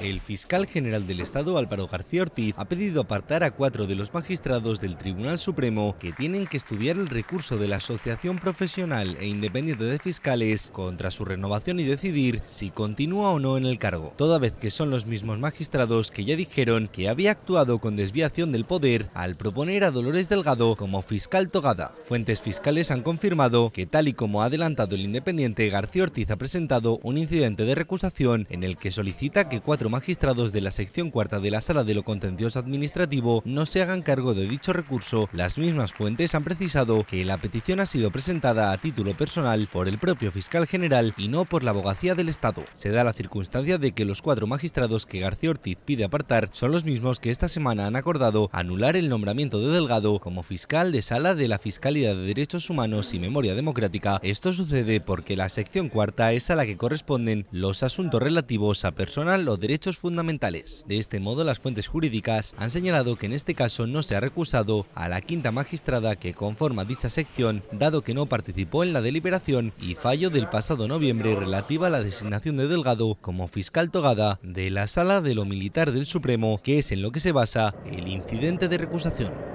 El fiscal general del Estado, Álvaro García Ortiz, ha pedido apartar a cuatro de los magistrados del Tribunal Supremo que tienen que estudiar el recurso de la Asociación Profesional e Independiente de Fiscales contra su renovación y decidir si continúa o no en el cargo, toda vez que son los mismos magistrados que ya dijeron que había actuado con desviación del poder al proponer a Dolores Delgado como fiscal togada. Fuentes fiscales han confirmado que tal y como ha adelantado el independiente, García Ortiz ha presentado un incidente de recusación en el que solicita que cuatro magistrados de la sección cuarta de la Sala de lo Contencioso Administrativo no se hagan cargo de dicho recurso, las mismas fuentes han precisado que la petición ha sido presentada a título personal por el propio fiscal general y no por la abogacía del Estado. Se da la circunstancia de que los cuatro magistrados que García Ortiz pide apartar son los mismos que esta semana han acordado anular el nombramiento de Delgado como fiscal de Sala de la Fiscalía de Derechos Humanos y Memoria Democrática. Esto sucede porque la sección cuarta es a la que corresponden los asuntos relativos a personal o derechos fundamentales. De este modo, las fuentes jurídicas han señalado que en este caso no se ha recusado a la quinta magistrada que conforma dicha sección, dado que no participó en la deliberación y fallo del pasado noviembre relativa a la designación de Delgado como fiscal togada de la Sala de lo Militar del Supremo, que es en lo que se basa el incidente de recusación.